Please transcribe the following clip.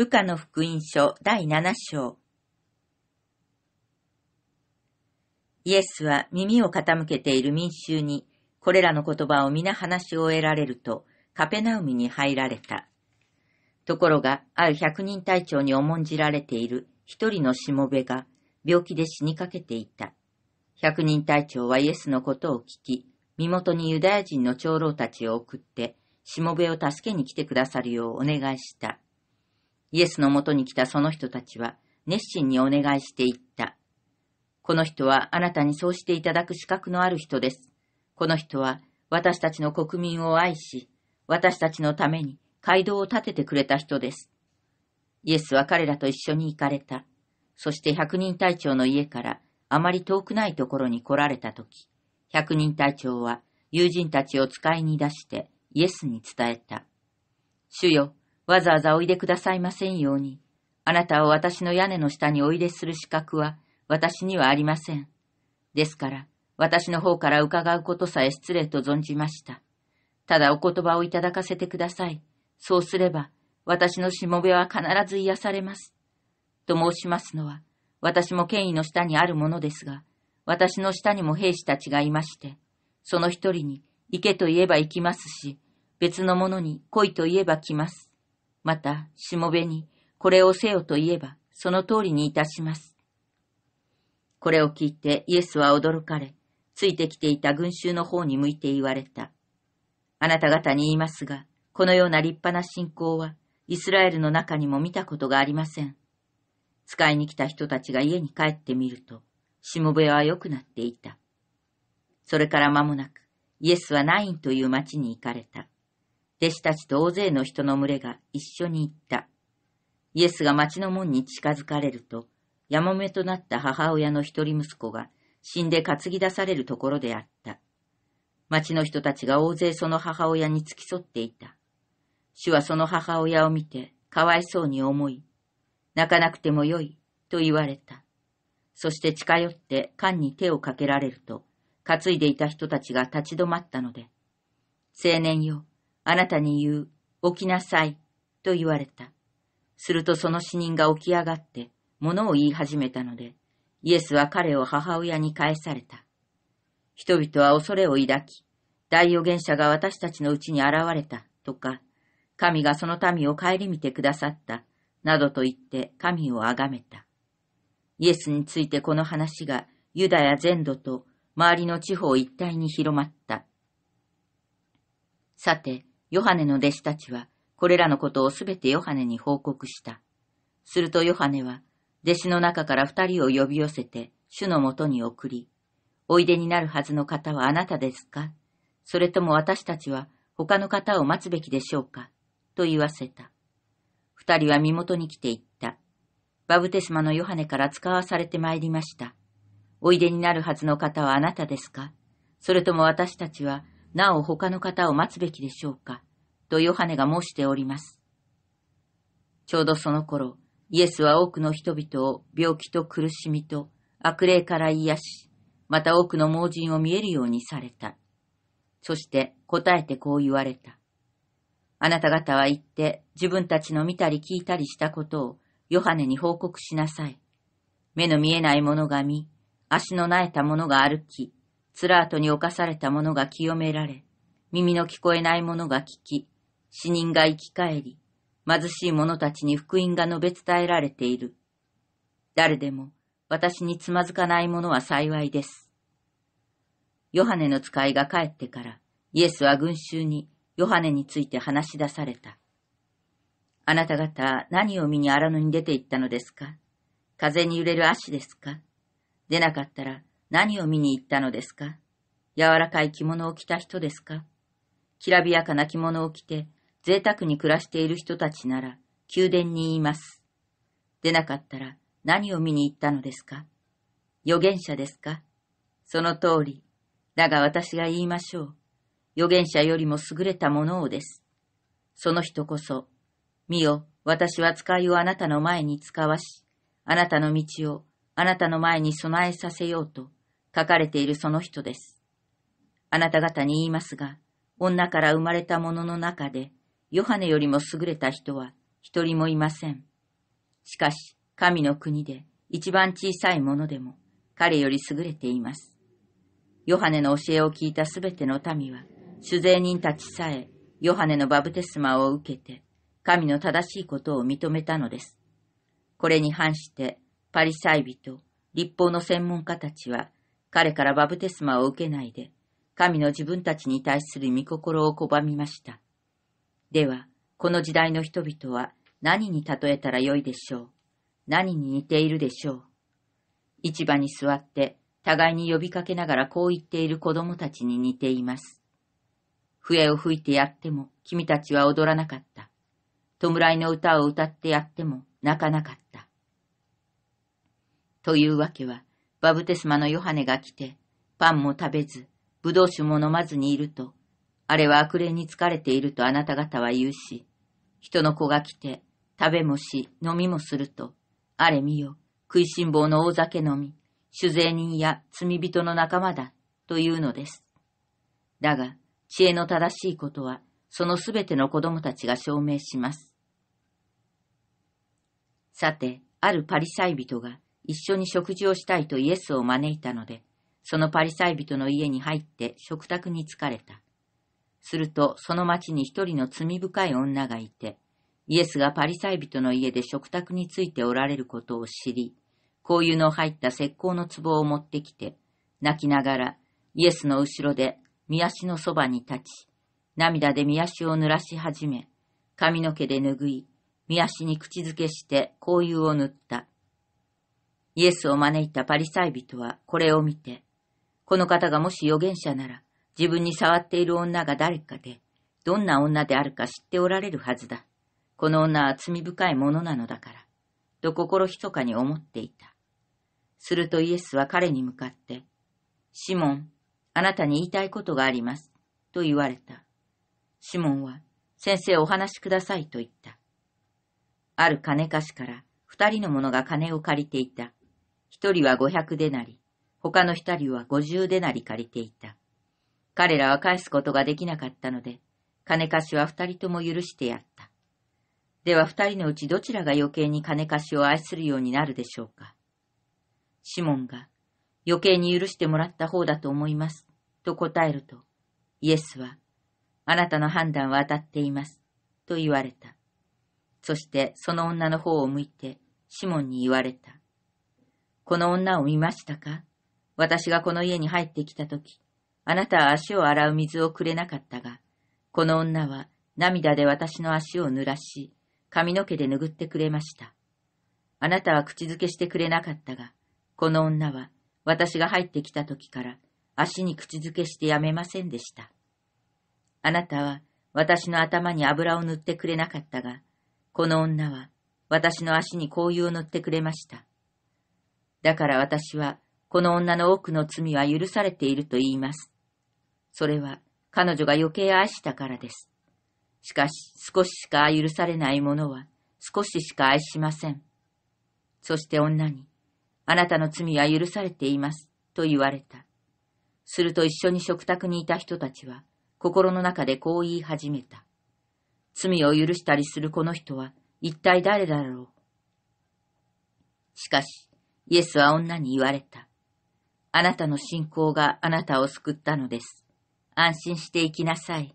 ルカの福音書第七章。イエスは耳を傾けている民衆に、これらの言葉を皆話し終えられると、カペナウミに入られた。ところが、ある百人隊長に重んじられている一人のしもべが、病気で死にかけていた。百人隊長はイエスのことを聞き、身元にユダヤ人の長老たちを送って、しもべを助けに来てくださるようお願いした。イエスのもとに来たその人たちは、熱心にお願いしていった。この人はあなたにそうしていただく資格のある人です。この人は私たちの国民を愛し、私たちのために街道を建ててくれた人です。イエスは彼らと一緒に行かれた。そして百人隊長の家からあまり遠くないところに来られたとき、百人隊長は友人たちを使いに出してイエスに伝えた。主よ、わざわざおいでくださいませんように。あなたを私の屋根の下においでする資格は私にはありません。ですから、私の方から伺うことさえ失礼と存じました。ただお言葉をいただかせてください。そうすれば、私のしもべは必ず癒されます。と申しますのは、私も権威の下にあるものですが、私の下にも兵士たちがいまして、その一人に、行けと言えば行きますし、別の者に来いと言えば来ます。また、しもべに、これをせよと言えば、その通りにいたします。これを聞いてイエスは驚かれ、ついてきていた群衆の方に向いて言われた。あなた方に言いますが、このような立派な信仰は、イスラエルの中にも見たことがありません。使いに来た人たちが家に帰ってみると、しもべは良くなっていた。それから間もなく、イエスはナインという町に行かれた。弟子たちと大勢の人の群れが一緒に行った。イエスが町の門に近づかれると、やもめとなった母親の一人息子が死んで担ぎ出されるところであった。町の人たちが大勢その母親に付き添っていた。主はその母親を見て、かわいそうに思い、泣かなくてもよい、と言われた。そして近寄って缶に手をかけられると、担いでいた人たちが立ち止まったので、青年よ、あなたに言う、起きなさい、と言われた。するとその死人が起き上がって、物を言い始めたので、イエスは彼を母親に返された。人々は恐れを抱き、大預言者が私たちのうちに現れた、とか、神がその民を顧みてくださった、などと言って神をあがめた。イエスについてこの話がユダヤ全土と周りの地方一帯に広まった。さて、ヨハネの弟子たちは、これらのことをすべてヨハネに報告した。するとヨハネは、弟子の中から二人を呼び寄せて、主のもとに送り、おいでになるはずの方はあなたですかそれとも私たちは他の方を待つべきでしょうかと言わせた。二人は身元に来て言った。バブテスマのヨハネから使わされてまいりました。おいでになるはずの方はあなたですかそれとも私たちはなお他の方を待つべきでしょうか、とヨハネが申しております。ちょうどその頃、イエスは多くの人々を病気と苦しみと悪霊から癒し、また多くの盲人を見えるようにされた。そして答えてこう言われた。あなた方は行って自分たちの見たり聞いたりしたことをヨハネに報告しなさい。目の見えない者が見、足のなえた者が歩き、スラートに侵された者が清められ、耳の聞こえない者が聞き、死人が生き返り、貧しい者たちに福音が述べ伝えられている。誰でも私につまずかない者は幸いです。ヨハネの使いが帰ってから、イエスは群衆にヨハネについて話し出された。あなた方何を見に荒野に出て行ったのですか風に揺れる足ですか出なかったら何を見に行ったのですか柔らかい着物を着た人ですかきらびやかな着物を着て、贅沢に暮らしている人たちなら、宮殿に言います。出なかったら何を見に行ったのですか預言者ですかその通り。だが私が言いましょう。預言者よりも優れたものをです。その人こそ、見よ、私は使いをあなたの前に使わし、あなたの道をあなたの前に備えさせようと、書かれているその人です。あなた方に言いますが、女から生まれた者の中で、ヨハネよりも優れた人は一人もいません。しかし、神の国で一番小さいものでも彼より優れています。ヨハネの教えを聞いたすべての民は、主税人たちさえヨハネのバブテスマを受けて、神の正しいことを認めたのです。これに反して、パリサイ人、立法の専門家たちは、彼からバブテスマを受けないで、神の自分たちに対する御心を拒みました。では、この時代の人々は何に例えたらよいでしょう何に似ているでしょう市場に座って、互いに呼びかけながらこう言っている子供たちに似ています。笛を吹いてやっても、君たちは踊らなかった。弔いの歌を歌ってやっても、泣かなかった。というわけは、バブテスマのヨハネが来て、パンも食べず、ブドウ酒も飲まずにいると、あれは悪霊に疲れているとあなた方は言うし、人の子が来て、食べもし、飲みもすると、あれ見よ、食いしん坊の大酒飲み、酒税人や罪人の仲間だ、というのです。だが、知恵の正しいことは、そのすべての子供たちが証明します。さて、あるパリサイ人が、一緒に食事をしたいとイエスを招いたので、そのパリサイ人の家に入って食卓に疲れた。すると、その町に一人の罪深い女がいて、イエスがパリサイ人の家で食卓についておられることを知り、香油の入った石膏の壺を持ってきて、泣きながらイエスの後ろで見足のそばに立ち、涙で見足を濡らし始め、髪の毛で拭い、見足に口づけして香油を塗った。イエスを招いたパリサイ人はこれを見て、この方がもし預言者なら、自分に触っている女が誰かで、どんな女であるか知っておられるはずだ。この女は罪深いものなのだから、と心密かに思っていた。するとイエスは彼に向かって、シモン、あなたに言いたいことがあります、と言われた。シモンは、先生お話しくださいと言った。ある金貸しから二人の者が金を借りていた。一人は五百でなり、他の二人は五十でなり借りていた。彼らは返すことができなかったので、金貸しは二人とも許してやった。では二人のうちどちらが余計に金貸しを愛するようになるでしょうか。シモンが、余計に許してもらった方だと思います、と答えると、イエスは、あなたの判断は当たっています、と言われた。そしてその女の方を向いて、シモンに言われた。この女を見ましたか私がこの家に入ってきたとき、あなたは足を洗う水をくれなかったが、この女は涙で私の足を濡らし、髪の毛で拭ってくれました。あなたは口づけしてくれなかったが、この女は私が入ってきた時から足に口づけしてやめませんでした。あなたは私の頭に油を塗ってくれなかったが、この女は私の足に紅油を塗ってくれました。だから私は、この女の多くの罪は許されていると言います。それは、彼女が余計愛したからです。しかし、少ししか許されないものは、少ししか愛しません。そして女に、あなたの罪は許されています、と言われた。すると一緒に食卓にいた人たちは、心の中でこう言い始めた。罪を許したりするこの人は、一体誰だろう。しかし、イエスは女に言われた。あなたの信仰があなたを救ったのです。安心して行きなさい。